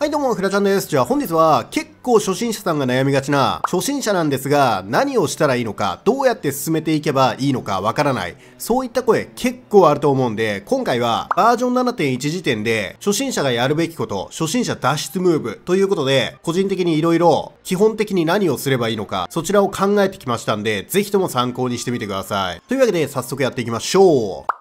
はいどうも、フラちゃんです。じゃあ本日は結構初心者さんが悩みがちな、初心者なんですが何をしたらいいのか、どうやって進めていけばいいのかわからない、そういった声結構あると思うんで、今回はバージョン7.1時点で初心者がやるべきこと、初心者脱出ムーブということで、個人的に色々基本的に何をすればいいのか、そちらを考えてきましたんで、ぜひとも参考にしてみてください。というわけで早速やっていきましょう。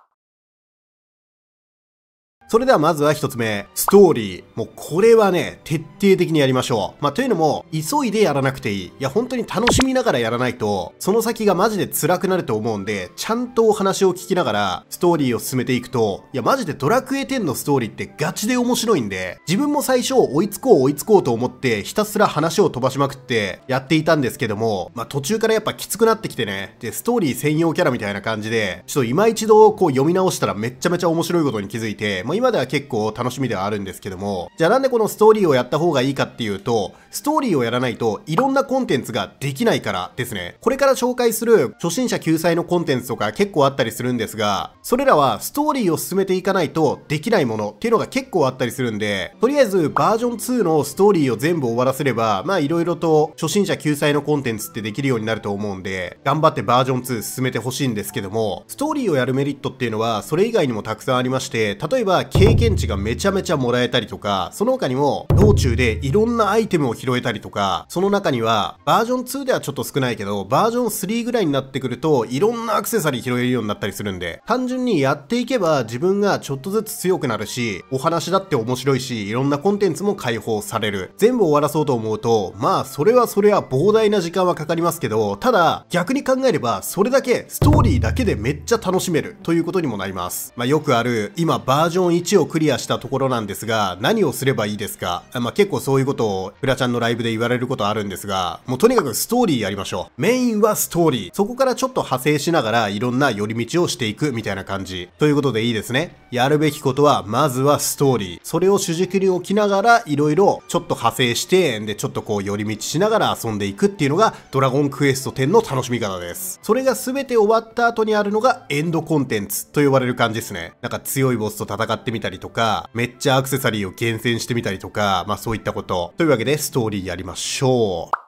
それではまずは一つ目、ストーリー。もうこれはね、徹底的にやりましょう。まあ、というのも、急いでやらなくていい。いや、本当に楽しみながらやらないと、その先がマジで辛くなると思うんで、ちゃんとお話を聞きながら、ストーリーを進めていくと、いや、マジでドラクエ10のストーリーってガチで面白いんで、自分も最初追いつこう追いつこうと思って、ひたすら話を飛ばしまくってやっていたんですけども、まあ、途中からやっぱきつくなってきてね、で、ストーリー専用キャラみたいな感じで、ちょっと今一度こう読み直したらめっちゃめちゃ面白いことに気づいて、まあ今では結構楽しみではあるんですけども、じゃあなんでこのストーリーをやった方がいいかっていうと、ストーリーをやらないといろんなコンテンツができないからですね。これから紹介する初心者救済のコンテンツとか結構あったりするんですが、それらはストーリーを進めていかないとできないものっていうのが結構あったりするんで、とりあえずバージョン2のストーリーを全部終わらせれば、まあいろいろと初心者救済のコンテンツってできるようになると思うんで、頑張ってバージョン2進めてほしいんですけども、ストーリーをやるメリットっていうのはそれ以外にもたくさんありまして、例えば経験値がめちゃめちゃもらえたりとか、その他にも道中でいろんなアイテムを拾えたりとか、その中にはバージョン2ではちょっと少ないけど、バージョン3ぐらいになってくるといろんなアクセサリー拾えるようになったりするんで、単純にやっていけば自分がちょっとずつ強くなるし、お話だって面白いし、いろんなコンテンツも解放される。全部終わらそうと思うと、まあそれはそれは膨大な時間はかかりますけど、ただ逆に考えればそれだけストーリーだけでめっちゃ楽しめるということにもなります。まあよくある今バージョン1をクリアしたところなんですが、何をすればいいですかまあ、結構そういうことを、フラちゃんのライブで言われることあるんですが、もうとにかくストーリーやりましょう。メインはストーリー。そこからちょっと派生しながら、いろんな寄り道をしていくみたいな感じ。ということでいいですね。やるべきことは、まずはストーリー。それを主軸に置きながら、いろいろちょっと派生して、で、ちょっとこう寄り道しながら遊んでいくっていうのが、ドラゴンクエスト10の楽しみ方です。それが全て終わった後にあるのが、エンドコンテンツと呼ばれる感じですね。なんか強いボスと戦って、ってみたりとか、めっちゃアクセサリーを厳選してみたりとか、まあそういったこと。というわけでストーリーやりましょう。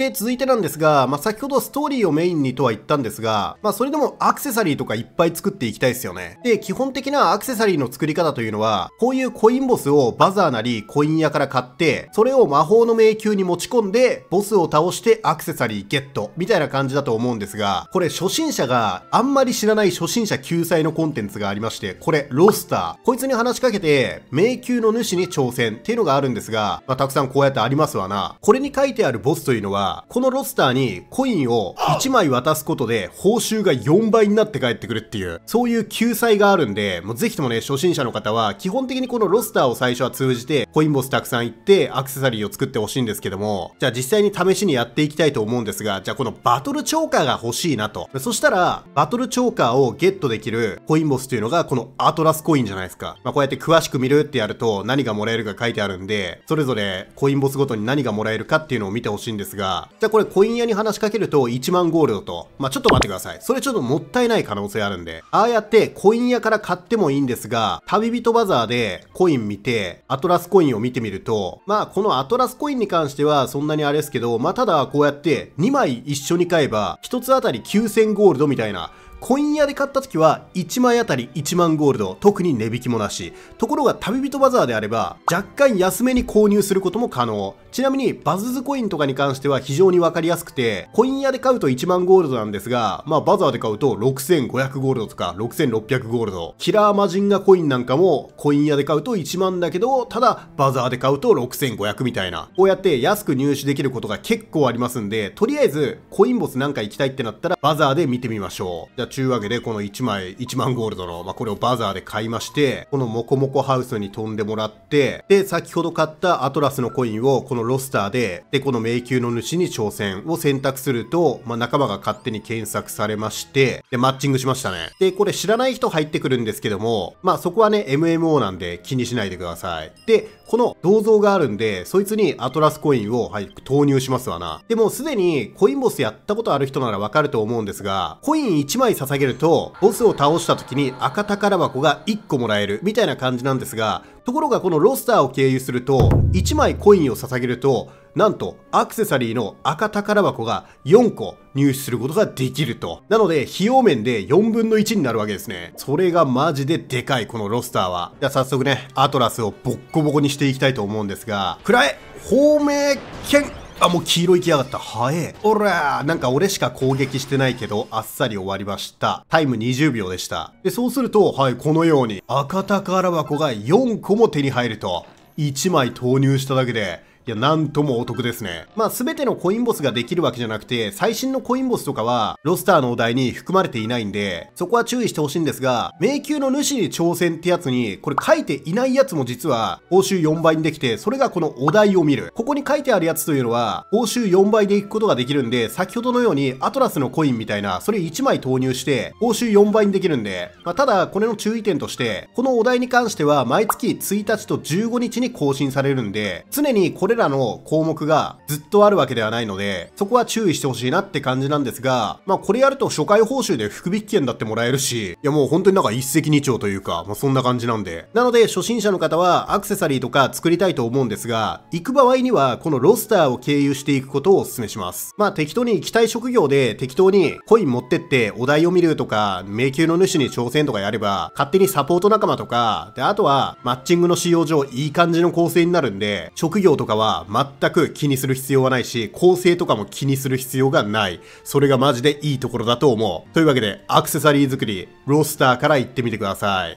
で、続いてなんですが、まあ、先ほどストーリーをメインにとは言ったんですが、まあ、それでもアクセサリーとかいっぱい作っていきたいですよね。で、基本的なアクセサリーの作り方というのは、こういうコインボスをバザーなりコイン屋から買って、それを魔法の迷宮に持ち込んで、ボスを倒してアクセサリーゲット、みたいな感じだと思うんですが、これ初心者があんまり知らない初心者救済のコンテンツがありまして、これ、ロスター。こいつに話しかけて、迷宮の主に挑戦っていうのがあるんですが、まあ、たくさんこうやってありますわな。これに書いてあるボスというのは、このロスターにコインを1枚渡すことで報酬が4倍になって帰ってくるっていう、そういう救済があるんで、もうぜひともね、初心者の方は基本的にこのロスターを最初は通じて、コインボスたくさん行ってアクセサリーを作ってほしいんですけども、じゃあ実際に試しにやっていきたいと思うんですが、じゃあこのバトルチョーカーが欲しいなと。そしたら、バトルチョーカーをゲットできるコインボスというのがこのアトラスコインじゃないですか。まあ、こうやって詳しく見るってやると何がもらえるか書いてあるんで、それぞれコインボスごとに何がもらえるかっていうのを見てほしいんですが、、じゃあこれコイン屋に話しかけると1万ゴールドと、まあ、ちょっと待ってください。それちょっともったいない可能性あるんで、ああやってコイン屋から買ってもいいんですが、旅人バザーでコイン見て、アトラスコインを見てみると、まあこのアトラスコインに関してはそんなにあれですけど、まあただこうやって2枚一緒に買えば、1つあたり9000ゴールドみたいな、コイン屋で買った時は1枚あたり1万ゴールド、特に値引きもなし。ところが旅人バザーであれば若干安めに購入することも可能。ちなみにバズズコインとかに関しては非常にわかりやすくて、コイン屋で買うと1万ゴールドなんですが、まあバザーで買うと6500ゴールドとか6600ゴールド。キラーマジンガコインなんかもコイン屋で買うと1万だけど、ただバザーで買うと6500みたいな。こうやって安く入手できることが結構ありますんで、とりあえずコインボスなんか行きたいってなったらバザーで見てみましょう。じゃちゅうわけで、この1枚、1万ゴールドの、まあ、これをバザーで買いまして、このモコモコハウスに飛んでもらって、で、先ほど買ったアトラスのコインを、このロスターで、で、この迷宮の主に挑戦を選択すると、まあ、仲間が勝手に検索されまして、で、マッチングしましたね。で、これ知らない人入ってくるんですけども、まあ、そこはね、MMO なんで気にしないでください。で、この銅像があるんで、そいつにアトラスコインを、はい、投入しますわな。でもすでにコインボスやったことある人ならわかると思うんですが、コイン1枚捧げると、ボスを倒した時に赤宝箱が1個もらえる、みたいな感じなんですが、ところがこのロスターを経由すると、1枚コインを捧げると、なんとアクセサリーの赤宝箱が4個入手することができると。なので、費用面で4分の1になるわけですね。それがマジででかい、このロスターは。じゃあ早速ね、アトラスをボッコボコにしていきたいと思うんですが、暗い方面剣あ、もう黄色いきやがった。早え。おらーなんか俺しか攻撃してないけど、あっさり終わりました。タイム20秒でした。で、そうすると、はい、このように、赤宝箱が4個も手に入ると。1枚投入しただけで、いや、なんともお得ですね。まあ、すべてのコインボスができるわけじゃなくて、最新のコインボスとかは、ロスターのお題に含まれていないんで、そこは注意してほしいんですが、迷宮の主に挑戦ってやつに、これ書いていないやつも実は、報酬4倍にできて、それがこのお題を見る。ここに書いてあるやつというのは、報酬4倍でいくことができるんで、先ほどのように、アトラスのコインみたいな、それ1枚投入して、報酬4倍にできるんで、まあ、ただ、これの注意点として、このお題に関しては、毎月1日と15日に更新されるんで、常にこれそれらの項目がずっとあるわけではないので、そこは注意してほしいなって感じなんですが、まあこれやると初回報酬で福引券だってもらえるし、いやもう本当になんか一石二鳥というか、まあそんな感じなんで。なので初心者の方はアクセサリーとか作りたいと思うんですが、行く場合にはこのロスターを経由していくことをお勧めします。まあ適当に行きたい職業で適当にコイン持ってってお題を見るとか、迷宮の主に挑戦とかやれば、勝手にサポート仲間とか、であとはマッチングの使用上いい感じの構成になるんで、職業とかは全く気にする必要はないし、構成とかも気にする必要がない。それがマジでいいところだと思う。というわけで、アクセサリー作り、ロースターから行ってみてください。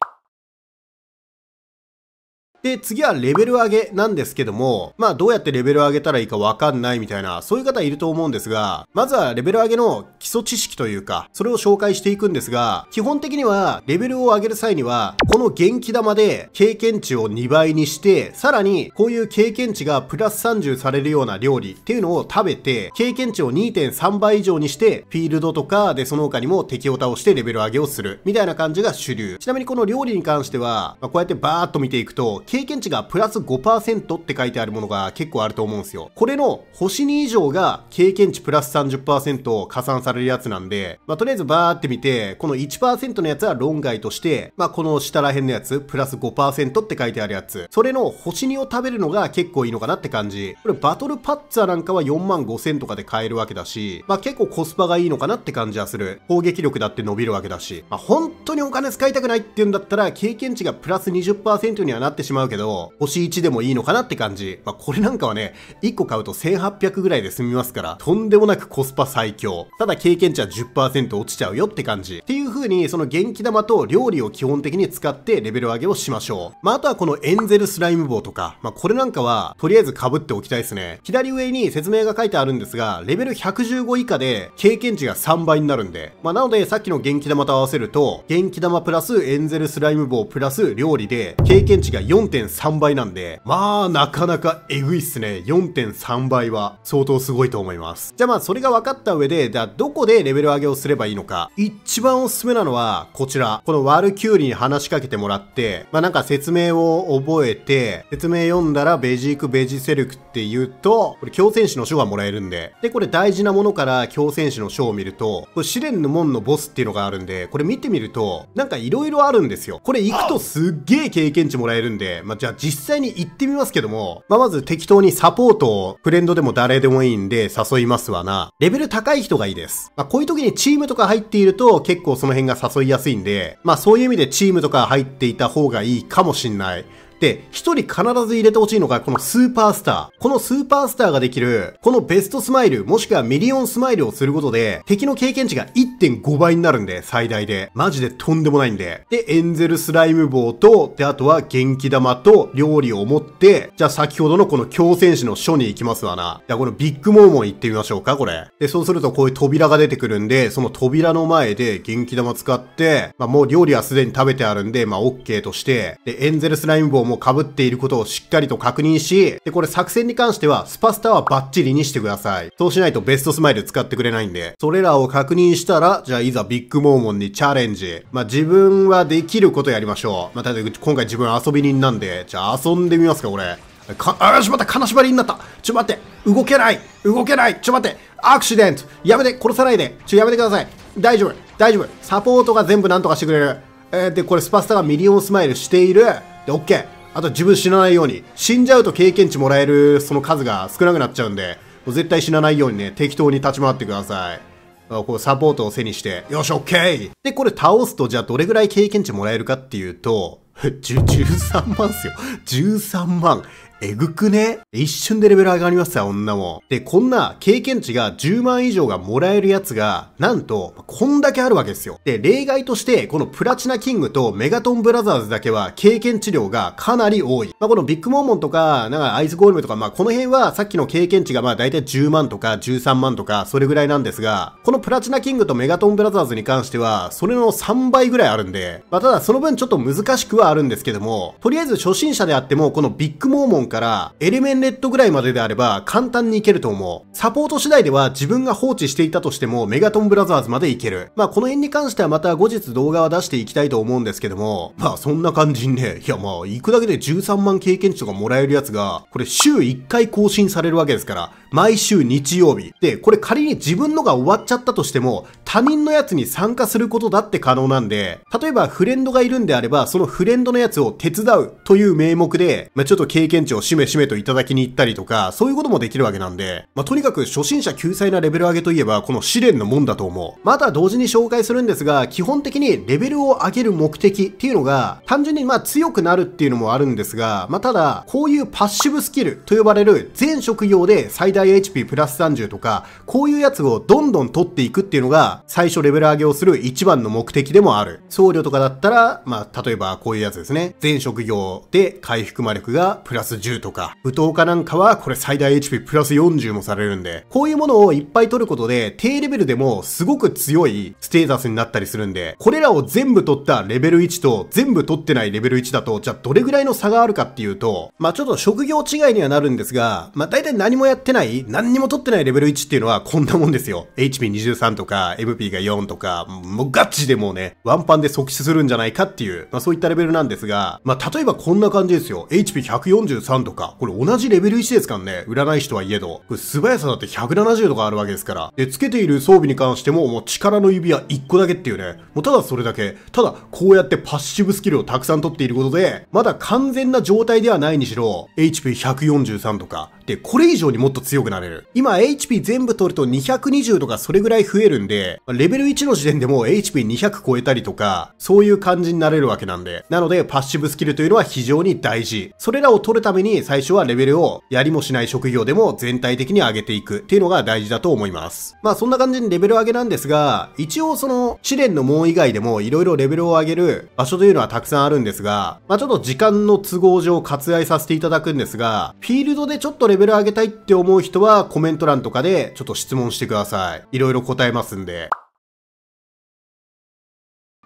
で、次はレベル上げなんですけども、まあどうやってレベル上げたらいいかわかんないみたいな、そういう方いると思うんですが、まずはレベル上げの基礎知識というか、それを紹介していくんですが、基本的にはレベルを上げる際には、この元気玉で経験値を2倍にして、さらにこういう経験値がプラス30されるような料理っていうのを食べて、経験値を2.3倍以上にして、フィールドとかでその他にも敵を倒してレベル上げをする、みたいな感じが主流。ちなみにこの料理に関しては、まあ、こうやってバーっと見ていくと、経験値がプラス5%って書いてあるものが結構あると思うんですよ。これの星2以上が経験値プラス30%加算されるやつなんで、まあ、とりあえずバーって見て、この1%のやつは論外として、まあ、この下ら辺のやつ、プラス5%って書いてあるやつ、それの星2を食べるのが結構いいのかなって感じ。これバトルパッツァなんかは4万5000とかで買えるわけだし、まあ、結構コスパがいいのかなって感じはする。攻撃力だって伸びるわけだし、まあ、本当にお金使いたくないっていうんだったら、経験値がプラス20%にはなってしまううけど、星1でもいいのかなって感じ。まあ、これなんかはね、1個買うと1800ぐらいで済みますから、とんでもなくコスパ最強。ただ経験値は10%落ちちゃうよって感じ。っていう風に、その元気玉と料理を基本的に使ってレベル上げをしましょう。まあ、あとはこのエンゼルスライム棒とか、まあ、これなんかは、とりあえず被っておきたいですね。左上に説明が書いてあるんですが、レベル115以下で経験値が3倍になるんで、まあ、なのでさっきの元気玉と合わせると、元気玉プラスエンゼルスライム棒プラス料理で、経験値が4 4.3倍なんで、まあなかなかえぐいっすね。4.3倍は相当すごいと思います。じゃあまあそれが分かった上で、じゃあどこでレベル上げをすればいいのか。一番おすすめなのはこちら。このワルキューリに話しかけてもらって、まあなんか説明を覚えて、説明読んだらベジークベジセルクって言うと、これ強戦士の書がもらえるんで。で、これ大事なものから強戦士の書を見ると、これ試練の門のボスっていうのがあるんで、これ見てみると、なんか色々あるんですよ。これ行くとすっげえ経験値もらえるんで、まあ、じゃあ実際に行ってみますけども、まあ、まず適当にサポートをフレンドでも誰でもいいんで誘いますわな。レベル高い人がいいです。まあ、こういう時にチームとか入っていると結構その辺が誘いやすいんで、まあ、そういう意味でチームとか入っていた方がいいかもしんない。で、一人必ず入れてほしいのがこのスーパースター。このスーパースターができる、このベストスマイル、もしくはミリオンスマイルをすることで、敵の経験値が1.5倍になるんで、最大で。マジでとんでもないんで。で、エンゼルスライム棒と、で、あとは元気玉と料理を持って、じゃあ先ほどのこの強戦士の書に行きますわな。じゃあこのビッグモーモン行ってみましょうか、これ。で、そうするとこういう扉が出てくるんで、その扉の前で元気玉使って、まあもう料理はすでに食べてあるんで、まあ OK として、で、エンゼルスライム棒もかぶっていることをしっかりと確認し、で、これ作戦に関してはスパスタはバッチリにしてください。そうしないとベストスマイル使ってくれないんで、それらを確認したら、じゃあいざビッグモーモンにチャレンジ。まあ、自分はできることやりましょう。まあ、ただ今回自分遊び人なんで、じゃあ遊んでみますか、これ。か、あ、しまった、金縛りになった。ちょ、待って、動けない、動けない、ちょ、待って、アクシデント、やめて、殺さないで、ちょ、やめてください。大丈夫、大丈夫、サポートが全部なんとかしてくれる。えー、で、これスパスタがミリオンスマイルしている。で、オッケー。あと自分死なないように。死んじゃうと経験値もらえるその数が少なくなっちゃうんで、もう絶対死なないようにね、適当に立ち回ってください。こうサポートを背にして、よし、オッケーで、これ倒すと、じゃあどれぐらい経験値もらえるかっていうと、13 万っすよ。13万。えぐくね一瞬でレベル上がりますよ、女も。で、こんな経験値が10万以上がもらえるやつが、なんと、こんだけあるわけですよ。で、例外として、このプラチナキングとメガトンブラザーズだけは経験値量がかなり多い。まあ、このビッグモーモンとか、なんかアイスゴールムとか、まあ、この辺はさっきの経験値がまあたい10万とか13万とか、それぐらいなんですが、このプラチナキングとメガトンブラザーズに関しては、それの3倍ぐらいあるんで、まあ、ただその分ちょっと難しくはあるんですけども、とりあえず初心者であっても、このビッグモーモンからエレメンレッドぐらいまでであれば簡単に行けると思う。サポート次第では自分が放置していたとしてもメガトンブラザーズまでいける。まあこの辺に関してはまた後日動画は出していきたいと思うんですけども、まあそんな感じにね、いやまあ行くだけで13万経験値とかもらえるやつが、これ週1回更新されるわけですから、毎週日曜日。で、これ仮に自分のが終わっちゃったとしても、他人のやつに参加することだって可能なんで、例えばフレンドがいるんであれば、そのフレンドのやつを手伝うという名目で、まあ、ちょっと経験値をしめしめといただきに行ったりとか、そういうこともできるわけなんで、まあ、とにかく初心者救済なレベル上げといえば、この試練のもんだと思う。また同時に紹介するんですが、基本的にレベルを上げる目的っていうのが、単純にまあ強くなるっていうのもあるんですが、まあ、ただ、こういうパッシブスキルと呼ばれる全職業で最大 HP プラス30とか、こういうやつをどんどん取っていくっていうのが、最初レベル上げをする一番の目的でもある。僧侶とかだったら、まあ、例えばこういうやつですね。全職業で回復魔力がプラス10とか、武闘家なんかはこれ最大 HP プラス40もされるんで、こういうものをいっぱい取ることで、低レベルでもすごく強いステータスになったりするんで、これらを全部取ったレベル1と全部取ってないレベル1だと、じゃあどれぐらいの差があるかっていうと、まあ、ちょっと職業違いにはなるんですが、まあ、大体何もやってない、何にも取ってないレベル1っていうのはこんなもんですよ。HP23 とか、m ルピーが4とか、もうガチでもうね、ワンパンで即死するんじゃないかっていう、まあそういったレベルなんですが、まあ例えばこんな感じですよ。HP143 とか、これ同じレベル1ですからね、占い師とはいえど、これ素早さだって170とかあるわけですから。で、つけている装備に関しても、もう力の指は1個だけっていうね、もうただそれだけ、ただこうやってパッシブスキルをたくさん取っていることで、まだ完全な状態ではないにしろ、HP143 とか、で、これ以上にもっと強くなれる。今 HP 全部取ると220とかそれぐらい増えるんで、レベル1の時点でも HP200 超えたりとか、そういう感じになれるわけなんで。なので、パッシブスキルというのは非常に大事。それらを取るために最初はレベルをやりもしない職業でも全体的に上げていくっていうのが大事だと思います。まあそんな感じにレベル上げなんですが、一応その試練の門以外でも色々レベルを上げる場所というのはたくさんあるんですが、まあちょっと時間の都合上割愛させていただくんですが、フィールドでちょっとレベル上げたいって思う人はコメント欄とかでちょっと質問してください。色々答えますんで。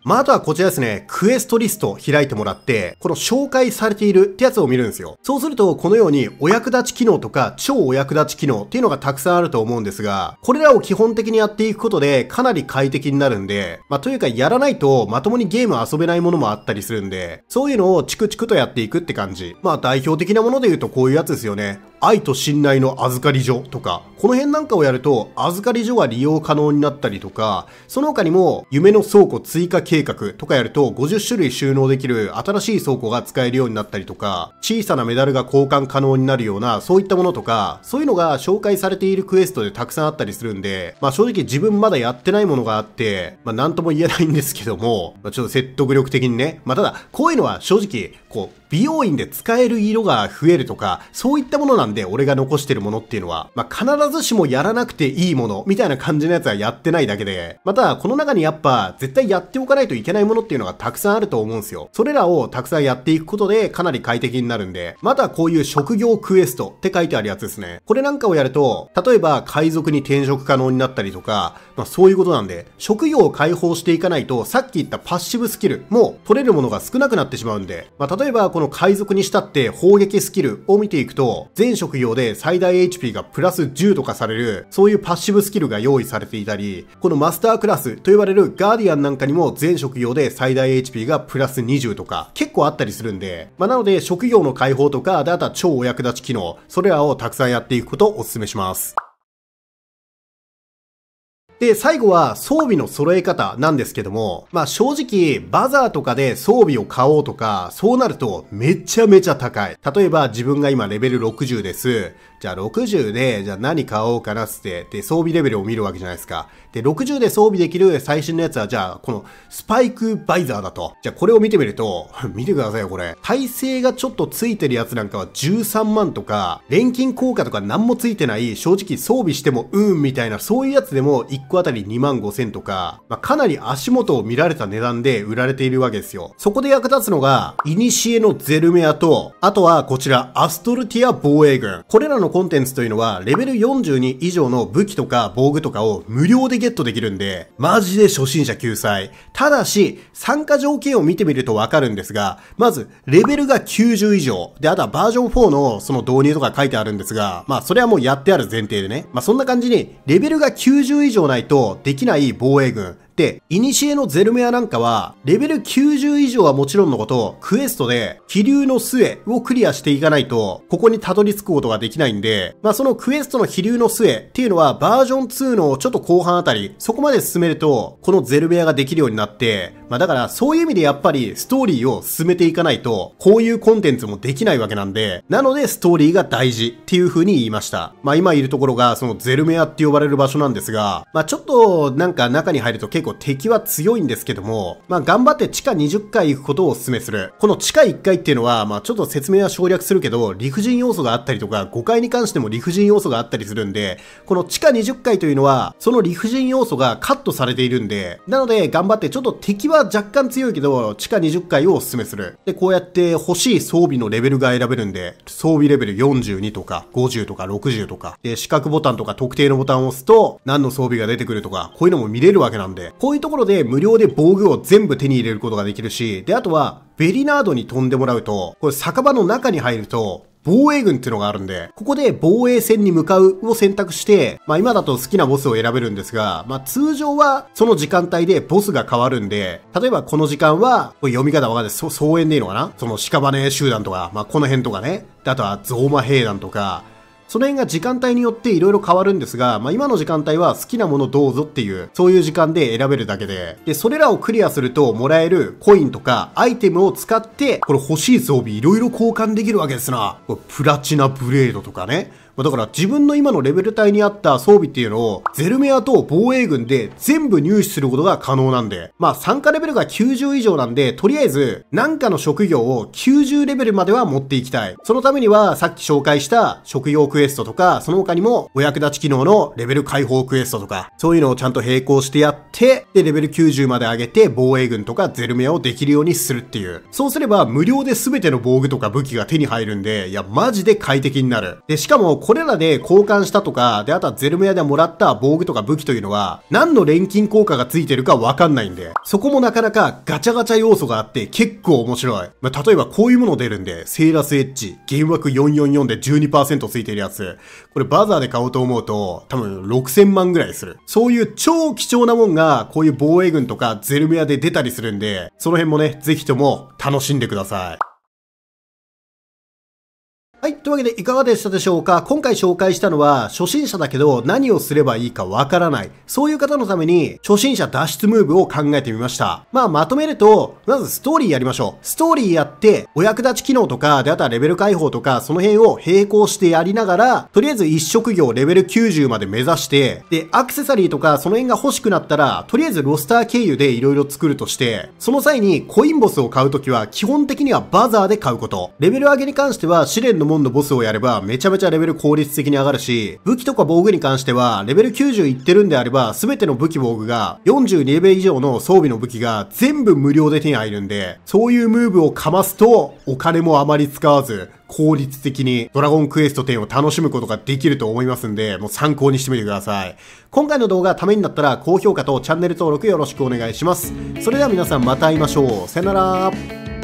まあ、あとはこちらですね、クエストリスト開いてもらって、この紹介されているってやつを見るんですよ。そうすると、このようにお役立ち機能とか超お役立ち機能っていうのがたくさんあると思うんですが、これらを基本的にやっていくことでかなり快適になるんで、まあ、というかやらないとまともにゲーム遊べないものもあったりするんで、そういうのをチクチクとやっていくって感じ。まあ、代表的なもので言うとこういうやつですよね。愛と信頼の預かり所とか、この辺なんかをやると預かり所が利用可能になったりとか、その他にも夢の倉庫追加形計画とかやると50種類収納できる新しい倉庫が使えるようになったりとか、小さなメダルが交換可能になるようなそういったものとか、そういうのが紹介されているクエストでたくさんあったりするんで、まあ正直自分まだやってないものがあって、まあなんとも言えないんですけども、まあ、ちょっと説得力的にね、まあただこういうのは正直こう、美容院で使える色が増えるとか、そういったものなんで俺が残してるものっていうのは、まあ、必ずしもやらなくていいもの、みたいな感じのやつはやってないだけで、また、この中にやっぱ、絶対やっておかないといけないものっていうのがたくさんあると思うんすよ。それらをたくさんやっていくことで、かなり快適になるんで、またこういう職業クエストって書いてあるやつですね。これなんかをやると、例えば海賊に転職可能になったりとか、まあ、そういうことなんで、職業を解放していかないと、さっき言ったパッシブスキルも取れるものが少なくなってしまうんで、まあ例えばこの海賊にしたって砲撃スキルを見ていくと、全職業で最大 HP がプラス10とかされる、そういうパッシブスキルが用意されていたり、このマスタークラスと呼ばれるガーディアンなんかにも全職業で最大 HP がプラス20とか結構あったりするんで、まあ、なので職業の解放とか、であとは超お役立ち機能、それらをたくさんやっていくことをお勧めします。で、最後は装備の揃え方なんですけども、まあ正直、バザーとかで装備を買おうとか、そうなるとめちゃめちゃ高い。例えば自分が今レベル60です。じゃあ60で、じゃあ何買おうかなっつって、で、装備レベルを見るわけじゃないですか。で、60で装備できる最新のやつは、じゃあこのスパイクバイザーだと。じゃあこれを見てみると、見てくださいよこれ。耐性がちょっとついてるやつなんかは13万とか、錬金効果とか何もついてない、正直装備してもうんみたいな、そういうやつでも個あたり2万5千とか、まあ、かなり足元を見られた値段で売られているわけですよ。そこで役立つのが、イニシエのゼルメアと、あとはこちら、アストルティア防衛軍。これらのコンテンツというのは、レベル42以上の武器とか防具とかを無料でゲットできるんで、マジで初心者救済。ただし、参加条件を見てみるとわかるんですが、まず、レベルが90以上。で、あとはバージョン4のその導入とか書いてあるんですが、まあ、それはもうやってある前提でね。まあ、そんな感じに、レベルが90以上ないないとできない防衛軍、イニシエのゼルメアなんかは、レベル90以上はもちろんのこと、クエストで、気流の末をクリアしていかないと、ここにたどり着くことができないんで、まあそのクエストの気流の末っていうのは、バージョン2のちょっと後半あたり、そこまで進めると、このゼルメアができるようになって、まあだからそういう意味でやっぱりストーリーを進めていかないと、こういうコンテンツもできないわけなんで、なのでストーリーが大事っていう風に言いました。まあ今いるところが、そのゼルメアって呼ばれる場所なんですが、まあちょっとなんか中に入ると結構構敵は強いんですけども、まあ頑張って地下20階行くことをお勧めする。この地下1階っていうのは、まあちょっと説明は省略するけど、理不尽要素があったりとか、5階に関しても理不尽要素があったりするんで、この地下20階というのは、その理不尽要素がカットされているんで、なので頑張ってちょっと敵は若干強いけど、地下20階をお勧めする。で、こうやって欲しい装備のレベルが選べるんで、装備レベル42とか、50とか、60とか、で、四角ボタンとか特定のボタンを押すと、何の装備が出てくるとか、こういうのも見れるわけなんで、こういうところで無料で防具を全部手に入れることができるし、で、あとは、ベリナードに飛んでもらうと、これ酒場の中に入ると、防衛軍っていうのがあるんで、ここで防衛戦に向かうを選択して、まあ今だと好きなボスを選べるんですが、まあ通常はその時間帯でボスが変わるんで、例えばこの時間は、これ読み方わかんないです。草園でいいのかなその屍集団とか、まあこの辺とかね。あとはゾーマ兵団とか、その辺が時間帯によって色々変わるんですが、まあ、今の時間帯は好きなものどうぞっていう、そういう時間で選べるだけで、で、それらをクリアするともらえるコインとかアイテムを使って、これ欲しい装備色々交換できるわけですな。これプラチナブレードとかね。まあ、だから自分の今のレベル帯に合った装備っていうのを、ゼルメアと防衛軍で全部入手することが可能なんで、まあ参加レベルが90以上なんで、とりあえず、何かの職業を90レベルまでは持っていきたい。そのためには、さっき紹介した職業クエストとか、その他にもお役立ち機能のレベル解放クエストとか、そういうのをちゃんと並行してやって、で、レベル90まで上げて防衛軍とかゼルメアをできるようにするっていう。そうすれば無料で全ての防具とか武器が手に入るんで、いや、マジで快適になる。で、しかもこれらで交換したとか、で、あとはゼルメアでもらった防具とか武器というのは、何の錬金効果がついてるかわかんないんで、そこもなかなかガチャガチャ要素があって結構面白い。まあ、例えばこういうもの出るんで、セーラスエッジ、原爆444で12%ついてるやつ、これバザーで買おうと思うと、多分6000万ぐらいする。そういう超貴重なもんが、こういう防衛軍とかゼルメアで出たりするんで、その辺もね、ぜひとも楽しんでください。はい。というわけで、いかがでしたでしょうか今回紹介したのは、初心者だけど何をすればいいかわからない。そういう方のために、初心者脱出ムーブを考えてみました。まあ、まとめると、まずストーリーやりましょう。ストーリーやって、お役立ち機能とか、で、あとはレベル解放とか、その辺を並行してやりながら、とりあえず一職業レベル90まで目指して、で、アクセサリーとか、その辺が欲しくなったら、とりあえずロスター経由で色々作るとして、その際にコインボスを買うときは、基本的にはバザーで買うこと。レベル上げに関しては、試練の門のボスをやれば、めちゃめちゃレベル効率的に上がるし、武器とか防具に関しては、レベル90いってるんであれば、全ての武器防具が、42レベル以上の装備の武器が全部無料で手に入るんで、そういうムーブをかますと、お金もあまり使わず、効率的にドラゴンクエスト10を楽しむことができると思いますんで、もう参考にしてみてください。今回の動画ためになったら高評価とチャンネル登録よろしくお願いします。それでは皆さんまた会いましょう。さよなら。